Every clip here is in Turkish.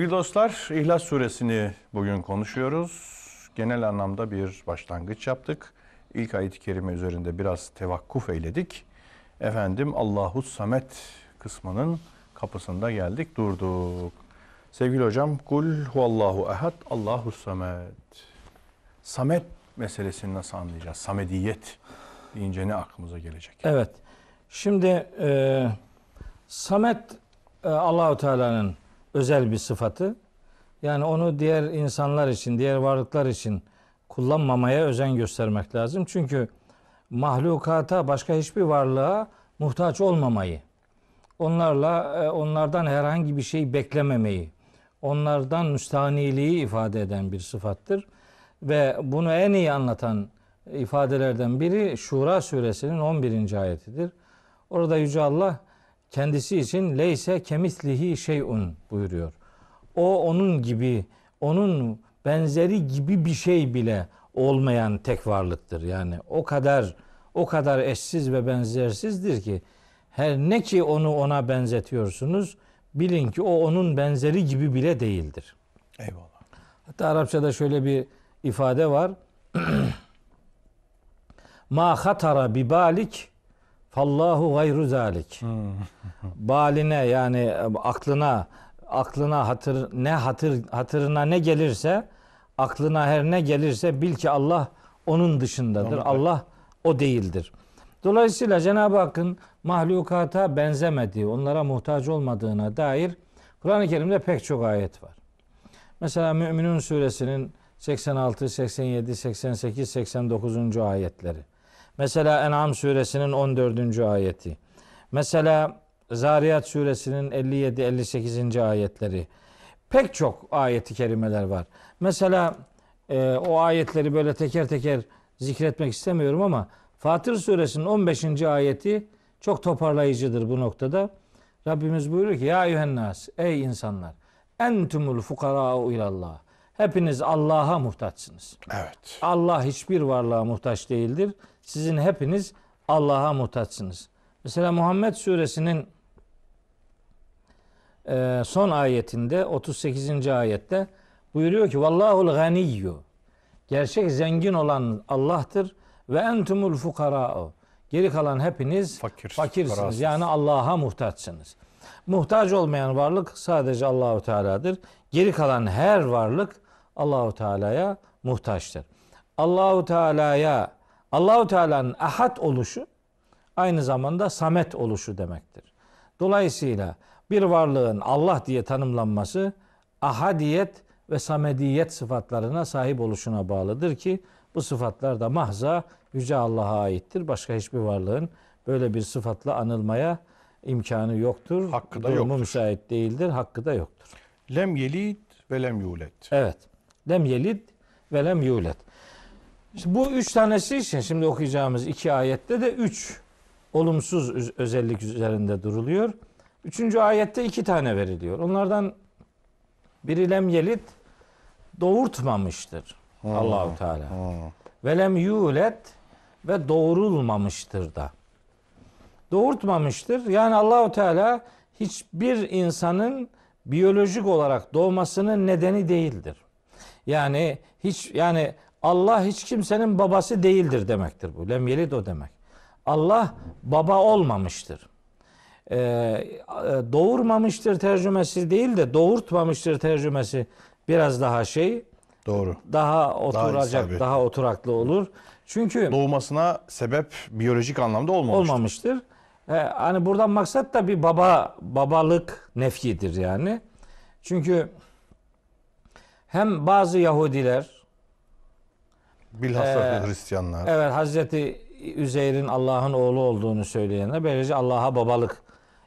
Sevgili dostlar, İhlas Suresini bugün konuşuyoruz. Genel anlamda bir başlangıç yaptık. İlk ayet-i kerime üzerinde biraz tevakkuf eyledik. Efendim Allahu Samet kısmının kapısında geldik, durduk. Sevgili hocam, kul huvallahu ehad, Allahu Samet. Samet meselesini nasıl anlayacağız? Samediyet deyince ne aklımıza gelecek? Evet. Şimdi e, Samet e, Allahu Teala'nın özel bir sıfatı. Yani onu diğer insanlar için, diğer varlıklar için kullanmamaya özen göstermek lazım. Çünkü mahlukata, başka hiçbir varlığa muhtaç olmamayı, onlarla e, onlardan herhangi bir şey beklememeyi, onlardan müstahniliği ifade eden bir sıfattır. Ve bunu en iyi anlatan ifadelerden biri Şura suresinin 11. ayetidir. Orada Yüce Allah kendisi için leyse kemislihi şeyun buyuruyor. O onun gibi, onun benzeri gibi bir şey bile olmayan tek varlıktır. Yani o kadar o kadar eşsiz ve benzersizdir ki her ne ki onu ona benzetiyorsunuz bilin ki o onun benzeri gibi bile değildir. Eyvallah. Hatta Arapçada şöyle bir ifade var. Ma hatara bi balik Fallahu gayru zalik. Baline yani aklına aklına hatır ne hatır hatırına ne gelirse aklına her ne gelirse bil ki Allah onun dışındadır. Tamam. Allah o değildir. Dolayısıyla Cenab-ı Hakk'ın mahlukata benzemediği, onlara muhtaç olmadığına dair Kur'an-ı Kerim'de pek çok ayet var. Mesela Müminun suresinin 86, 87, 88, 89. ayetleri. Mesela En'am suresinin 14. ayeti. Mesela Zariyat suresinin 57 58. ayetleri. Pek çok ayeti kerimeler var. Mesela e, o ayetleri böyle teker teker zikretmek istemiyorum ama Fatır suresinin 15. ayeti çok toparlayıcıdır bu noktada. Rabbimiz buyuruyor ki ya yuhennas ey insanlar entumul fukara'u ilallah. Hepiniz Allah'a muhtaçsınız. Evet. Allah hiçbir varlığa muhtaç değildir. Sizin hepiniz Allah'a muhtaçsınız. Mesela Muhammed suresinin e, son ayetinde 38. ayette buyuruyor ki Vallahul ganiyyu Gerçek zengin olan Allah'tır ve entumul fukara'u. Geri kalan hepiniz Fakir, fakirsiniz. Fukarasız. Yani Allah'a muhtaçsınız. Muhtaç olmayan varlık sadece Allahu Teala'dır. Geri kalan her varlık Allahu Teala'ya muhtaçtır. Allahu Teala'ya Allahu Teala'nın ahad oluşu aynı zamanda samet oluşu demektir. Dolayısıyla bir varlığın Allah diye tanımlanması ahadiyet ve samediyet sıfatlarına sahip oluşuna bağlıdır ki bu sıfatlar da mahza yüce Allah'a aittir. Başka hiçbir varlığın böyle bir sıfatla anılmaya imkanı yoktur. Hakkı da Durumu yoktur. müsait değildir. Hakkı da yoktur. Lem yelid ve lem yulet. Evet. Lem yelid ve lem yulet. İşte bu üç tanesi için şimdi okuyacağımız iki ayette de üç olumsuz özellik üzerinde duruluyor. Üçüncü ayette iki tane veriliyor. Onlardan biri lem yelit doğurtmamıştır Allah, Allahu Teala. Allah. Ve lem yulet ve doğrulmamıştır da. Doğurtmamıştır. Yani Allahu Teala hiçbir insanın biyolojik olarak doğmasının nedeni değildir. Yani hiç yani Allah hiç kimsenin babası değildir demektir bu. Lem yelid o demek. Allah baba olmamıştır. Ee, e, doğurmamıştır tercümesi değil de doğurtmamıştır tercümesi biraz daha şey. Doğru. Daha oturacak, daha, daha oturaklı olur. Çünkü doğmasına sebep biyolojik anlamda olmamıştır. Olmamıştır. Ee, hani buradan maksat da bir baba babalık nefyidir yani. Çünkü hem bazı Yahudiler bilhassa e, Hristiyanlar. Evet Hazreti Üzeyr'in Allah'ın oğlu olduğunu söyleyenler böylece Allah'a babalık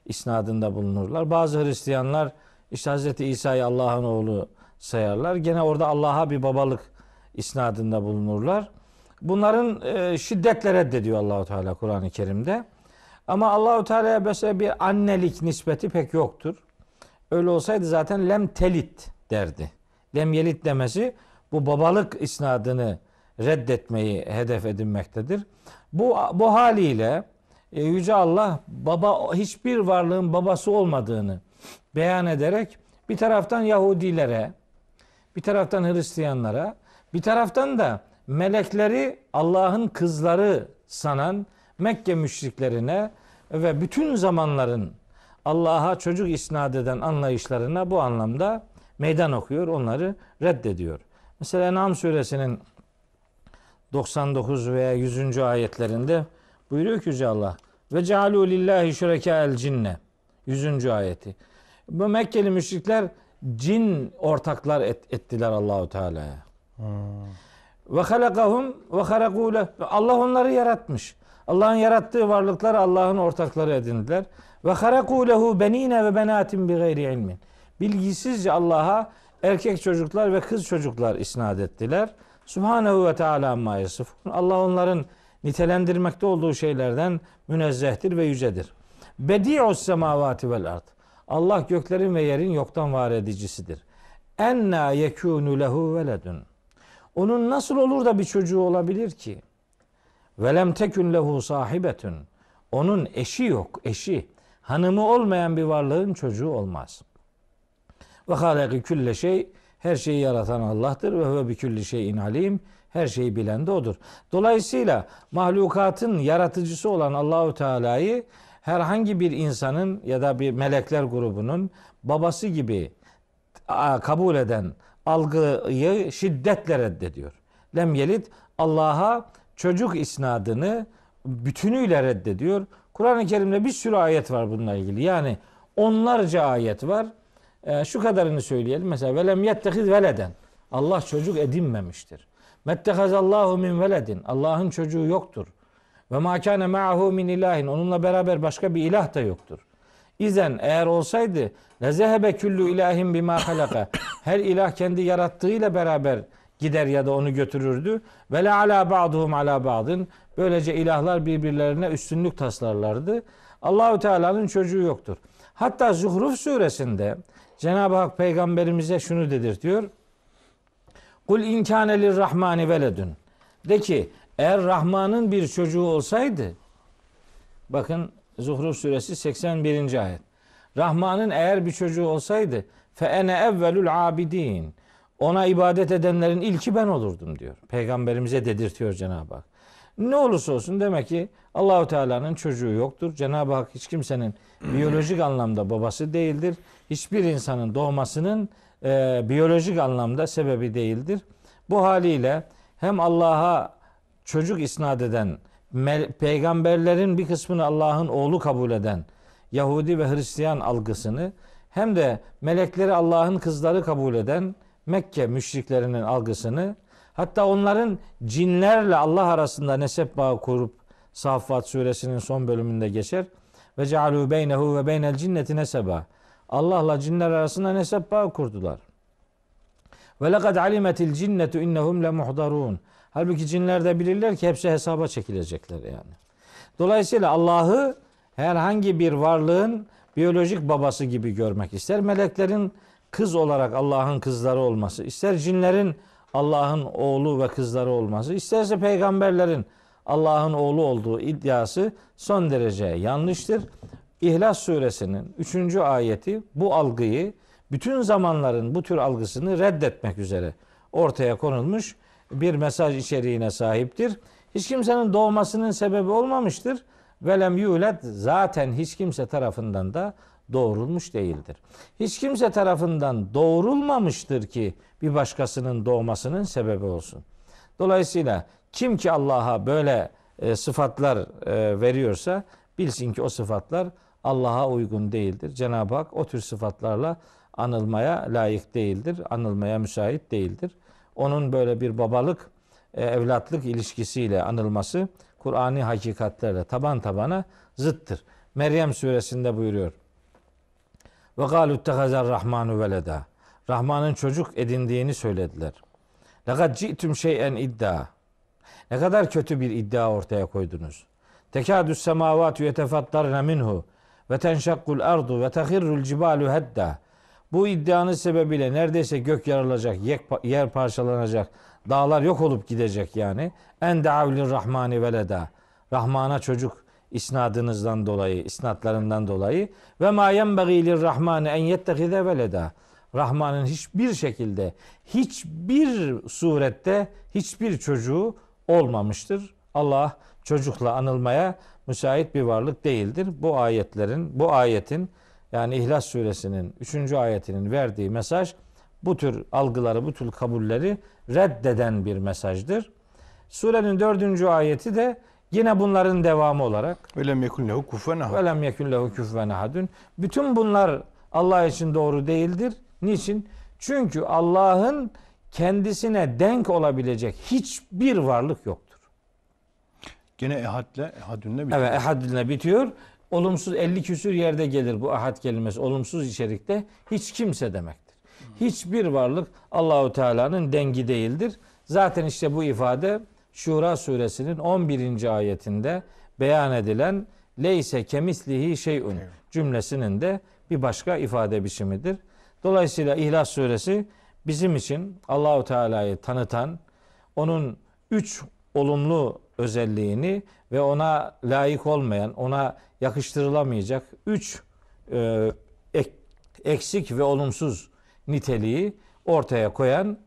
isnadında bulunurlar. Bazı Hristiyanlar işte Hazreti İsa'yı Allah'ın oğlu sayarlar. Gene orada Allah'a bir babalık isnadında bulunurlar. Bunların e, şiddetle reddediyor Allahu Teala Kur'an-ı Kerim'de. Ama Allahu Teala'ya mesela bir annelik nispeti pek yoktur. Öyle olsaydı zaten lem telit derdi lem yelit demesi bu babalık isnadını reddetmeyi hedef edinmektedir. Bu, bu haliyle e, Yüce Allah baba hiçbir varlığın babası olmadığını beyan ederek bir taraftan Yahudilere, bir taraftan Hristiyanlara, bir taraftan da melekleri Allah'ın kızları sanan Mekke müşriklerine ve bütün zamanların Allah'a çocuk isnat eden anlayışlarına bu anlamda meydan okuyor, onları reddediyor. Mesela Nam suresinin 99 veya 100. ayetlerinde buyuruyor ki Yüce Allah ve cealu lillahi şurekel cinne 100. ayeti. Bu Mekkeli müşrikler cin ortaklar et, ettiler Allahu Teala'ya. Hmm. Ve halakahum ve Allah onları yaratmış. Allah'ın yarattığı varlıklar Allah'ın ortakları edindiler. Ve haraku benine ve benatin bi gayri ilmin bilgisizce Allah'a erkek çocuklar ve kız çocuklar isnat ettiler. Subhanehu ve Teala amma yasifun. Allah onların nitelendirmekte olduğu şeylerden münezzehtir ve yücedir. Bedi'u semavati vel ard. Allah göklerin ve yerin yoktan var edicisidir. Enna yekunu lehu veledun. Onun nasıl olur da bir çocuğu olabilir ki? Velem tekun lehu sahibetun. Onun eşi yok, eşi. Hanımı olmayan bir varlığın çocuğu olmaz. Ve halaki külle şey her şeyi yaratan Allah'tır ve huve bi külli şeyin alim. Her şeyi bilen de odur. Dolayısıyla mahlukatın yaratıcısı olan Allahu Teala'yı herhangi bir insanın ya da bir melekler grubunun babası gibi kabul eden algıyı şiddetle reddediyor. Lem yelit Allah'a çocuk isnadını bütünüyle reddediyor. Kur'an-ı Kerim'de bir sürü ayet var bununla ilgili. Yani onlarca ayet var e, şu kadarını söyleyelim. Mesela velem yettehiz veleden. Allah çocuk edinmemiştir. Mettehazallahu min veledin. Allah'ın çocuğu yoktur. Ve ma kana ma'ahu min ilahin. Onunla beraber başka bir ilah da yoktur. İzen eğer olsaydı le zehebe küllü ilahin bima halaka. Her ilah kendi yarattığıyla beraber gider ya da onu götürürdü. Ve le ala ba'duhum ala ba'dın. Böylece ilahlar birbirlerine üstünlük taslarlardı. Allahu Teala'nın çocuğu yoktur. Hatta Zuhruf suresinde Cenab-ı Hak peygamberimize şunu dedirtiyor. Kul inkâne lirrahmani veledün. De ki eğer Rahman'ın bir çocuğu olsaydı bakın Zuhruf suresi 81. ayet. Rahman'ın eğer bir çocuğu olsaydı fe ene evvelul abidin. Ona ibadet edenlerin ilki ben olurdum diyor. Peygamberimize dedirtiyor Cenab-ı Hak. Ne olursa olsun demek ki Allahu Teala'nın çocuğu yoktur. Cenab-ı Hak hiç kimsenin biyolojik anlamda babası değildir. Hiçbir insanın doğmasının e, biyolojik anlamda sebebi değildir. Bu haliyle hem Allah'a çocuk isnat eden, peygamberlerin bir kısmını Allah'ın oğlu kabul eden Yahudi ve Hristiyan algısını hem de melekleri Allah'ın kızları kabul eden Mekke müşriklerinin algısını Hatta onların cinlerle Allah arasında nesep bağı kurup Saffat suresinin son bölümünde geçer. Ve cealu beynehu ve beynel cinneti neseba. Allah'la cinler arasında nesep bağı kurdular. Ve lekad alimetil cinnetu innehum le muhdarun. Halbuki cinler de bilirler ki hepsi hesaba çekilecekler yani. Dolayısıyla Allah'ı herhangi bir varlığın biyolojik babası gibi görmek ister. Meleklerin kız olarak Allah'ın kızları olması ister. Cinlerin Allah'ın oğlu ve kızları olması, isterse peygamberlerin Allah'ın oğlu olduğu iddiası son derece yanlıştır. İhlas suresinin 3. ayeti bu algıyı bütün zamanların bu tür algısını reddetmek üzere ortaya konulmuş bir mesaj içeriğine sahiptir. Hiç kimsenin doğmasının sebebi olmamıştır. Velem yulet zaten hiç kimse tarafından da doğrulmuş değildir. Hiç kimse tarafından doğrulmamıştır ki bir başkasının doğmasının sebebi olsun. Dolayısıyla kim ki Allah'a böyle e, sıfatlar e, veriyorsa bilsin ki o sıfatlar Allah'a uygun değildir. Cenab-ı Hak o tür sıfatlarla anılmaya layık değildir, anılmaya müsait değildir. Onun böyle bir babalık, e, evlatlık ilişkisiyle anılması Kur'an'i hakikatlerle taban tabana zıttır. Meryem suresinde buyuruyor. Ve galu tehazer rahmanu veleda. Rahman'ın çocuk edindiğini söylediler. Lekad ci'tüm şeyen iddia. Ne kadar kötü bir iddia ortaya koydunuz. Tekadüs semavatü yetefattarne minhu ve tenşakkul ardu ve tehirrul cibalu hedda. Bu iddianın sebebiyle neredeyse gök yarılacak, yer parçalanacak, dağlar yok olup gidecek yani. En deavlir rahmani veleda. Rahmana çocuk isnadınızdan dolayı, isnatlarından dolayı ve ma yenbagî lirrahmâne en yettehize veleda. Rahman'ın hiçbir şekilde, hiçbir surette hiçbir çocuğu olmamıştır. Allah çocukla anılmaya müsait bir varlık değildir. Bu ayetlerin, bu ayetin yani İhlas suresinin 3. ayetinin verdiği mesaj bu tür algıları, bu tür kabulleri reddeden bir mesajdır. Surenin 4. ayeti de Yine bunların devamı olarak velem yekun lehu kufen ahad. Velem yekun lehu kufen ahadun. Bütün bunlar Allah için doğru değildir. Niçin? Çünkü Allah'ın kendisine denk olabilecek hiçbir varlık yoktur. Gene ehadle, ehadünle bitiyor. Evet, ehadünle bitiyor. Olumsuz 50 küsür yerde gelir bu ahad kelimesi. Olumsuz içerikte hiç kimse demektir. Hiçbir varlık Allahu Teala'nın dengi değildir. Zaten işte bu ifade Şura suresinin 11. ayetinde beyan edilen leyse kemislihi şeyun cümlesinin de bir başka ifade biçimidir. Dolayısıyla İhlas suresi bizim için Allahu Teala'yı tanıtan, onun üç olumlu özelliğini ve ona layık olmayan, ona yakıştırılamayacak üç e, ek, eksik ve olumsuz niteliği ortaya koyan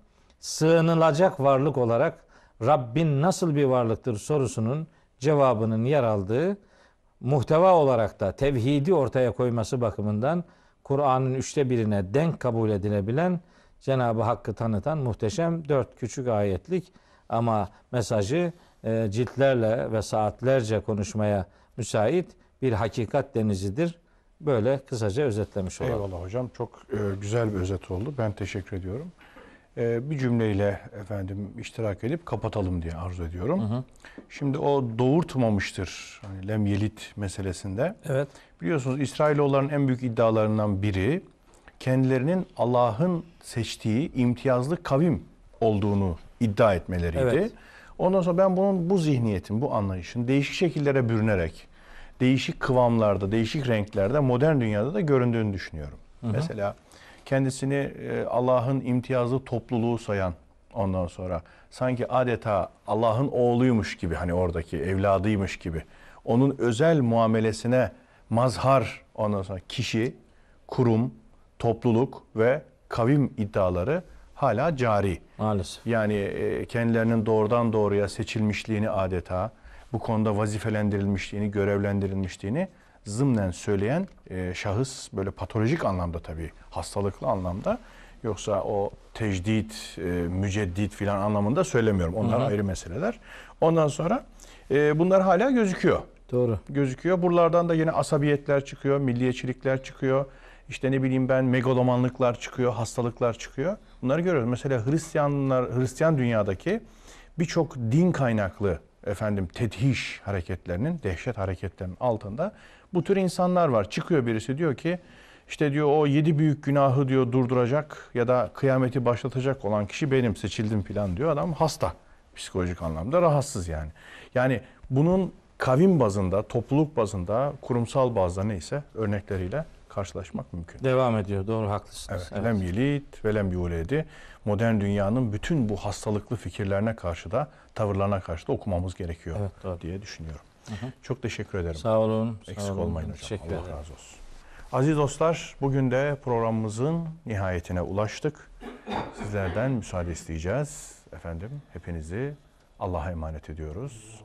sığınılacak varlık olarak Rabbin nasıl bir varlıktır sorusunun cevabının yer aldığı muhteva olarak da tevhidi ortaya koyması bakımından Kur'an'ın üçte birine denk kabul edilebilen Cenab-ı Hakk'ı tanıtan muhteşem dört küçük ayetlik ama mesajı e, ciltlerle ve saatlerce konuşmaya müsait bir hakikat denizidir. Böyle kısaca özetlemiş olalım. Eyvallah hocam. Çok e, güzel bir özet oldu. Ben teşekkür ediyorum e, bir cümleyle efendim iştirak edip kapatalım diye arzu ediyorum. Hı hı. Şimdi o doğurtmamıştır hani lem yelit meselesinde. Evet. Biliyorsunuz İsrailoğulların en büyük iddialarından biri kendilerinin Allah'ın seçtiği imtiyazlı kavim olduğunu iddia etmeleriydi. Evet. Ondan sonra ben bunun bu zihniyetin, bu anlayışın değişik şekillere bürünerek değişik kıvamlarda, değişik renklerde modern dünyada da göründüğünü düşünüyorum. Hı hı. Mesela kendisini e, Allah'ın imtiyazlı topluluğu sayan ondan sonra sanki adeta Allah'ın oğluymuş gibi hani oradaki evladıymış gibi onun özel muamelesine mazhar ondan sonra kişi, kurum, topluluk ve kavim iddiaları hala cari. Maalesef. Yani e, kendilerinin doğrudan doğruya seçilmişliğini adeta bu konuda vazifelendirilmişliğini, görevlendirilmişliğini zımnen söyleyen e, şahıs böyle patolojik anlamda tabii hastalıklı anlamda yoksa o tecdit, e, müceddit filan anlamında söylemiyorum. Onlar Hı-hı. ayrı meseleler. Ondan sonra e, bunlar hala gözüküyor. Doğru. Gözüküyor. Buralardan da yine asabiyetler çıkıyor, milliyetçilikler çıkıyor. İşte ne bileyim ben megalomanlıklar çıkıyor, hastalıklar çıkıyor. Bunları görüyoruz. Mesela Hristiyanlar, Hristiyan dünyadaki birçok din kaynaklı efendim tedhiş hareketlerinin, dehşet hareketlerinin altında bu tür insanlar var. Çıkıyor birisi diyor ki işte diyor o yedi büyük günahı diyor durduracak ya da kıyameti başlatacak olan kişi benim seçildim falan diyor. Adam hasta psikolojik anlamda rahatsız yani. Yani bunun kavim bazında, topluluk bazında, kurumsal bazda neyse örnekleriyle karşılaşmak mümkün. Devam ediyor. Doğru haklısınız. Evet. evet. Lem yelit ve lem yuledi modern dünyanın bütün bu hastalıklı fikirlerine karşı da tavırlarına karşı da okumamız gerekiyor evet, doğru. diye düşünüyorum. Hı hı. Çok teşekkür ederim. Sağ olun. Eksik sağ olun. olmayın hocam. Teşekkür Allah ederim. razı olsun. Aziz dostlar, bugün de programımızın nihayetine ulaştık. Sizlerden müsaade isteyeceğiz. Efendim, hepinizi Allah'a emanet ediyoruz.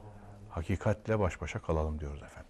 Hakikatle baş başa kalalım diyoruz efendim.